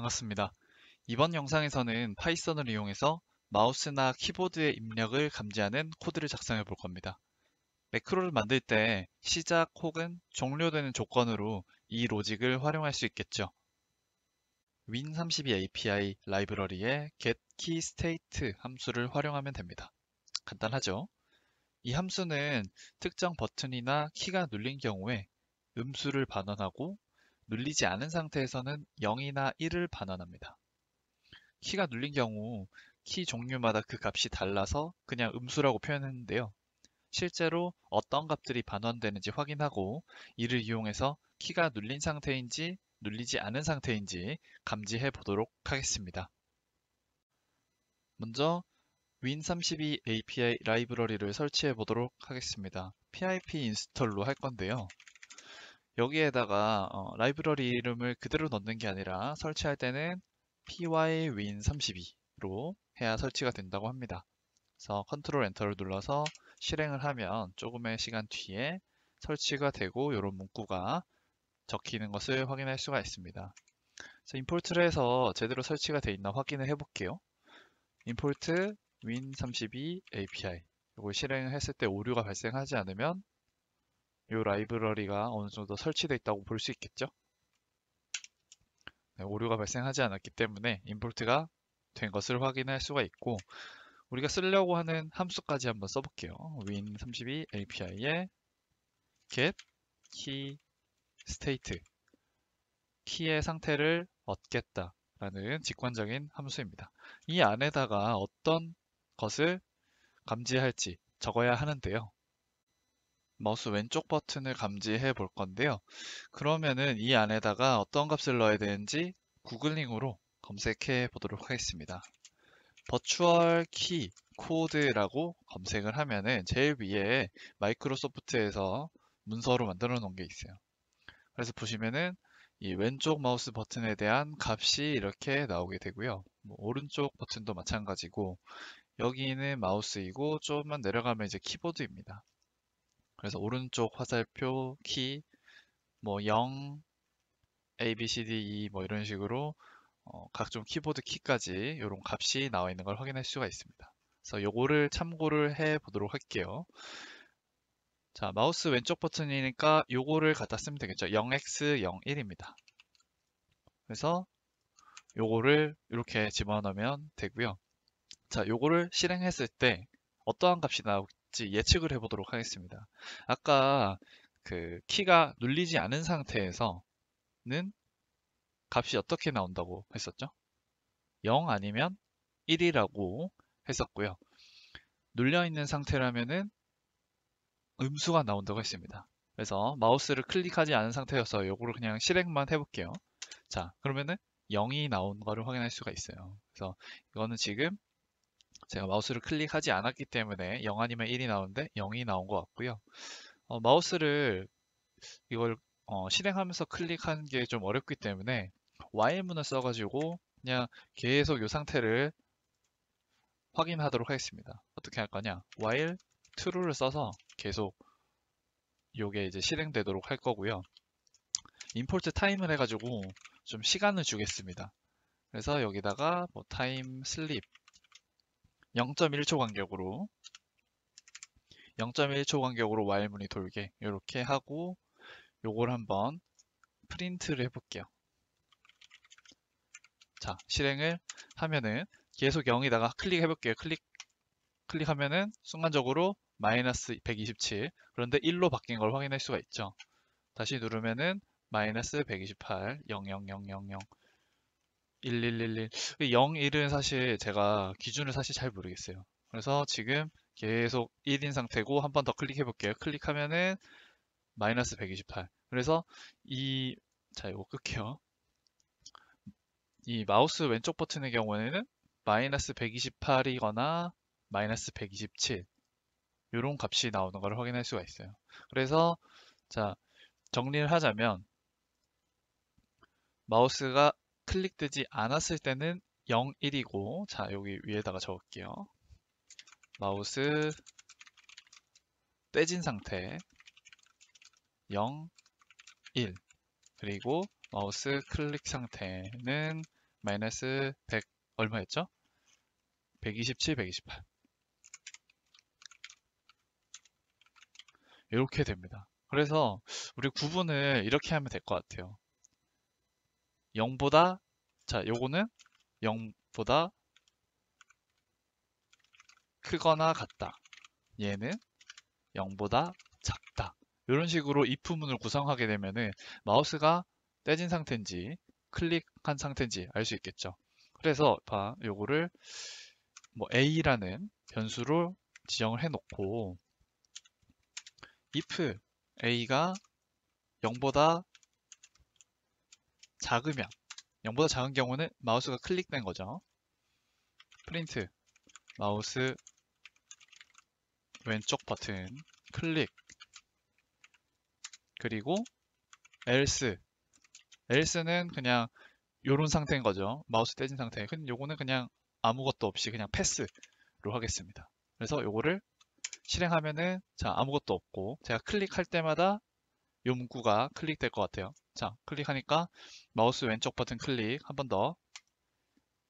반갑습니다. 이번 영상에서는 파이썬을 이용해서 마우스나 키보드의 입력을 감지하는 코드를 작성해 볼 겁니다. 매크로를 만들 때 시작 혹은 종료되는 조건으로 이 로직을 활용할 수 있겠죠. Win32 API 라이브러리의 getKeyState 함수를 활용하면 됩니다. 간단하죠? 이 함수는 특정 버튼이나 키가 눌린 경우에 음수를 반환하고 눌리지 않은 상태에서는 0이나 1을 반환합니다. 키가 눌린 경우 키 종류마다 그 값이 달라서 그냥 음수라고 표현했는데요. 실제로 어떤 값들이 반환되는지 확인하고 이를 이용해서 키가 눌린 상태인지 눌리지 않은 상태인지 감지해 보도록 하겠습니다. 먼저 Win32 API 라이브러리를 설치해 보도록 하겠습니다. pip 인스톨로 할 건데요. 여기에다가 어, 라이브러리 이름을 그대로 넣는 게 아니라 설치할 때는 pywin32로 해야 설치가 된다고 합니다. 그래서 컨트롤 엔터를 눌러서 실행을 하면 조금의 시간 뒤에 설치가 되고 이런 문구가 적히는 것을 확인할 수가 있습니다. 그래서 임포트를 해서 제대로 설치가 되어 있나 확인을 해볼게요. 임포트 win32 API 이걸 실행 했을 때 오류가 발생하지 않으면 요 라이브러리가 어느 정도 설치되어 있다고 볼 수 있겠죠? 네, 오류가 발생하지 않았기 때문에 임포트가 된 것을 확인할 수가 있고 우리가 쓰려고 하는 함수까지 한번 써볼게요. win32 apI에 get key state 키의 상태를 얻겠다 라는 직관적인 함수입니다. 이 안에다가 어떤 것을 감지할지 적어야 하는데요. 마우스 왼쪽 버튼을 감지해 볼 건데요. 그러면은 이 안에다가 어떤 값을 넣어야 되는지 구글링으로 검색해 보도록 하겠습니다. 버추얼 키 코드라고 검색을 하면은 제일 위에 마이크로소프트에서 문서로 만들어 놓은 게 있어요. 그래서 보시면은 이 왼쪽 마우스 버튼에 대한 값이 이렇게 나오게 되고요. 뭐 오른쪽 버튼도 마찬가지고 여기는 마우스이고 조금만 내려가면 이제 키보드입니다. 그래서 오른쪽 화살표 키 뭐 0, A, B, C, D, E 뭐 이런 식으로 어, 각종 키보드 키까지 이런 값이 나와 있는 걸 확인할 수가 있습니다. 그래서 요거를 참고를 해 보도록 할게요. 자, 마우스 왼쪽 버튼이니까 요거를 갖다 쓰면 되겠죠. 0x01입니다. 그래서 요거를 이렇게 집어넣으면 되고요. 자, 요거를 실행했을 때 어떠한 값이 나오, 나지 예측을 해보도록 하겠습니다. 아까 그 키가 눌리지 않은 상태에서는 값이 어떻게 나온다고 했었죠? 0 아니면 1이라고 했었고요. 눌려있는 상태라면은 음수가 나온다고 했습니다. 그래서 마우스를 클릭하지 않은 상태여서 요거를 그냥 실행만 해볼게요. 자, 그러면은 0이 나온 거를 확인할 수가 있어요. 그래서 이거는 지금 제가 마우스를 클릭하지 않았기 때문에 0 아니면 1이 나오는데 0이 나온 것 같고요. 어, 마우스를 이걸 어, 실행하면서 클릭하는 게 좀 어렵기 때문에 while문을 써가지고 그냥 계속 이 상태를 확인하도록 하겠습니다. 어떻게 할 거냐? while true를 써서 계속 요게 이제 실행되도록 할 거고요. import time을 해가지고 좀 시간을 주겠습니다. 그래서 여기다가 뭐 time sleep 0.1초 간격으로 0.1초 간격으로 와일문이 돌게 이렇게 하고 요걸 한번 프린트를 해볼게요. 자, 실행을 하면은 계속 0이다가 클릭해볼게요. 클릭, 클릭하면은 순간적으로 마이너스 127 그런데 1로 바뀐 걸 확인할 수가 있죠. 다시 누르면은 마이너스 128 0 0 0 0 1111. 01은 그 사실 제가 기준을 사실 잘 모르겠어요. 그래서 지금 계속 1인 상태고 한 번 더 클릭해 볼게요. 클릭하면은 마이너스 128. 그래서 이, 자, 이거 끌게요. 이 마우스 왼쪽 버튼의 경우에는 마이너스 128이거나 마이너스 127. 이런 값이 나오는 걸 확인할 수가 있어요. 그래서 자, 정리를 하자면 마우스가 클릭되지 않았을 때는 0, 1이고 자 여기 위에다가 적을게요. 마우스 떼진 상태 0, 1 그리고 마우스 클릭 상태는 마이너스 100 얼마였죠? 127, 128 이렇게 됩니다. 그래서 우리 구분을 이렇게 하면 될 것 같아요. 0보다 자 요거는 0보다 크거나 같다 얘는 0보다 작다 이런 식으로 if문을 구성하게 되면은 마우스가 떼진 상태인지 클릭한 상태인지 알 수 있겠죠 그래서 봐 요거를 뭐 a라는 변수로 지정을 해 놓고 if a가 0보다 작으면 0보다 작은 경우는 마우스가 클릭된 거죠. 프린트 마우스 왼쪽 버튼 클릭 그리고 else else는 그냥 요런 상태인 거죠. 마우스 떼진 상태. 근데 요거는 그냥 아무것도 없이 그냥 패스로 하겠습니다. 그래서 요거를 실행하면은 자 아무것도 없고 제가 클릭할 때마다 요 문구가 클릭될 것 같아요. 자, 클릭하니까 마우스 왼쪽 버튼 클릭 한 번 더.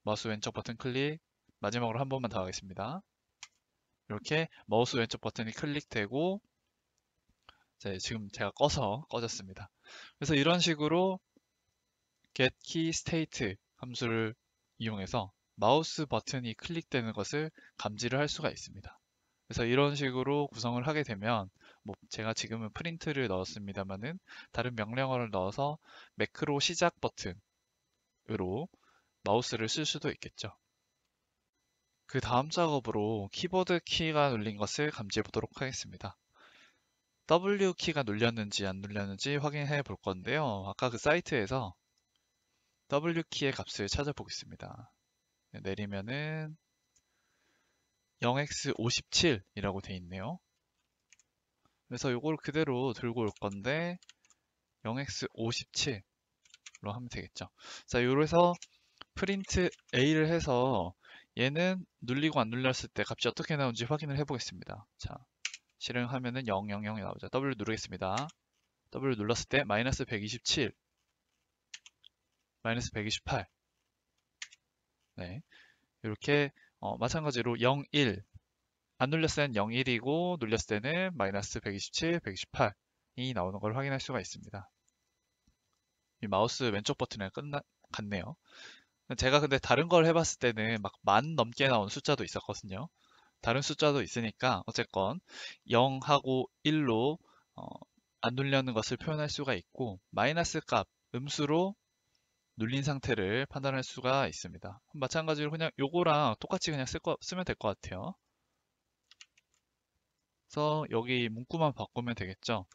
마우스 왼쪽 버튼 클릭 마지막으로 한 번만 더 하겠습니다. 이렇게 마우스 왼쪽 버튼이 클릭되고 자, 네, 지금 제가 꺼서 꺼졌습니다. 그래서 이런 식으로 getKeyState 함수를 이용해서 마우스 버튼이 클릭되는 것을 감지를 할 수가 있습니다. 그래서 이런 식으로 구성을 하게 되면 뭐 제가 지금은 프린트를 넣었습니다만은 다른 명령어를 넣어서 매크로 시작 버튼으로 마우스를 쓸 수도 있겠죠. 그 다음 작업으로 키보드 키가 눌린 것을 감지해 보도록 하겠습니다. W 키가 눌렸는지 안 눌렸는지 확인해 볼 건데요. 아까 그 사이트에서 W 키의 값을 찾아보겠습니다. 네, 내리면은 0x57이라고 돼 있네요. 그래서 이걸 그대로 들고 올 건데 0x57 로 하면 되겠죠. 자, 요래서 프린트 a를 해서 얘는 눌리고 안 눌렸을 때 값이 어떻게 나오는지 확인을 해 보겠습니다. 자, 실행하면은 000이 나오죠. w 누르겠습니다. w 눌렀을 때 마이너스 127 마이너스 128 네. 이렇게 어, 마찬가지로 01안 눌렸을 때는 01이고 눌렸을 때는 마이너스 127, 128이 나오는 걸 확인할 수가 있습니다. 이 마우스 왼쪽 버튼에 끝나, 같네요. 제가 근데 다른 걸 해봤을 때는 막 만 넘게 나온 숫자도 있었거든요. 다른 숫자도 있으니까 어쨌건 0하고 1로 어, 안 눌려는 것을 표현할 수가 있고 마이너스 값 음수로 눌린 상태를 판단할 수가 있습니다. 마찬가지로 그냥 요거랑 똑같이 그냥 쓸 거, 쓰면 될 것 같아요. 그래서 여기 문구만 바꾸면 되겠죠.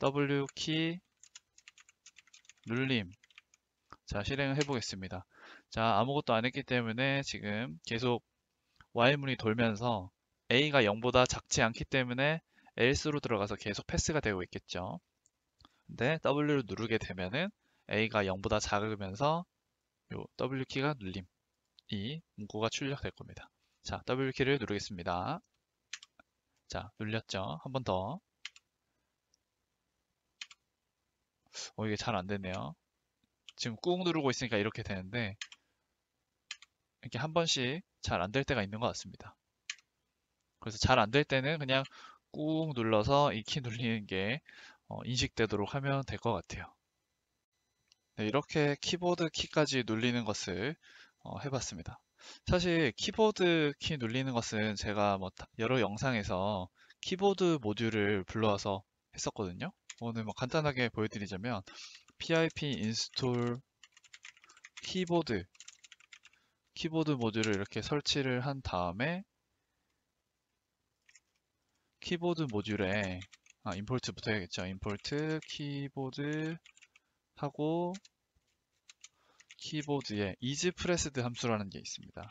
W키 눌림 자 실행을 해보겠습니다. 자 아무것도 안 했기 때문에 지금 계속 while문이 돌면서 a가 0보다 작지 않기 때문에 else로 들어가서 계속 패스가 되고 있겠죠. 근데 w를 누르게 되면은 a가 0보다 작으면서 요 w키가 눌림 이 문구가 출력될 겁니다. 자 w키를 누르겠습니다. 자, 눌렸죠. 한 번 더. 어, 이게 잘안 되네요. 지금 꾹 누르고 있으니까 이렇게 되는데 이렇게 한 번씩 잘 안 될 때가 있는 것 같습니다. 그래서 잘 안 될 때는 그냥 꾹 눌러서 이 키 눌리는 게 어, 인식되도록 하면 될 것 같아요. 네, 이렇게 키보드 키까지 눌리는 것을 어, 해봤습니다. 사실 키보드 키 눌리는 것은 제가 뭐 여러 영상에서 키보드 모듈을 불러와서 했었거든요. 오늘 뭐 간단하게 보여드리자면 pip install 키보드 키보드 모듈을 이렇게 설치를 한 다음에 키보드 모듈에 아, 임포트부터 해야겠죠. 임포트 키보드 하고 키보드에 e a s y p r e s s e d 함수라는 게 있습니다.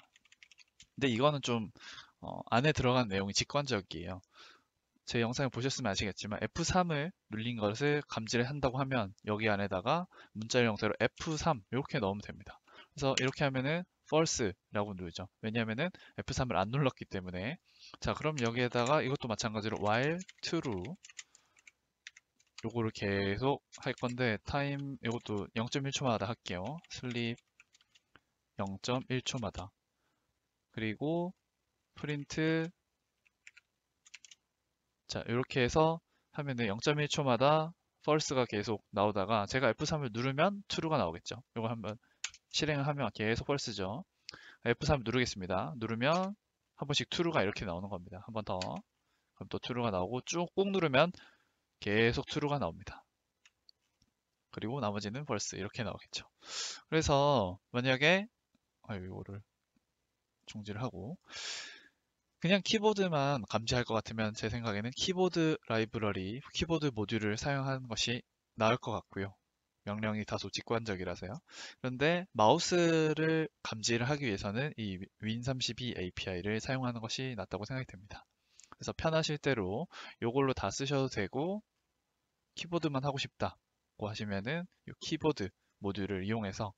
근데 이거는 좀 어, 안에 들어간 내용이 직관적이에요. 제 영상을 보셨으면 아시겠지만 F3을 눌린 것을 감지를 한다고 하면 여기 안에다가 문자열 형태로 F3 이렇게 넣으면 됩니다. 그래서 이렇게 하면은 false라고 누르죠. 왜냐면은 하 F3을 안 눌렀기 때문에 자 그럼 여기에다가 이것도 마찬가지로 while true 요거를 계속 할 건데 타임 이것도 0.1초마다 할게요. 슬립 0.1초마다 그리고 프린트 자 이렇게 해서 하면은 0.1초마다 false가 계속 나오다가 제가 F3을 누르면 true가 나오겠죠. 이거 한번 실행을 하면 계속 false죠. F3 누르겠습니다. 누르면 한 번씩 true가 이렇게 나오는 겁니다. 한번 더. 그럼 또 true가 나오고 쭉 꾹 누르면 계속 true가 나옵니다. 그리고 나머지는 벌스 이렇게 나오겠죠. 그래서 만약에 아, 이거를 중지를 하고 그냥 키보드만 감지할 것 같으면 제 생각에는 키보드 라이브러리, 키보드 모듈을 사용하는 것이 나을 것 같고요. 명령이 다소 직관적이라서요. 그런데 마우스를 감지를 하기 위해서는 이 Win32 API를 사용하는 것이 낫다고 생각이 됩니다. 그래서 편하실 대로 이걸로 다 쓰셔도 되고 키보드만 하고 싶다고 하시면은 이 키보드 모듈을 이용해서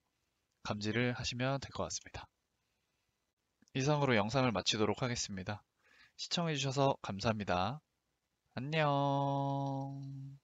감지를 하시면 될 것 같습니다. 이상으로 영상을 마치도록 하겠습니다. 시청해주셔서 감사합니다. 안녕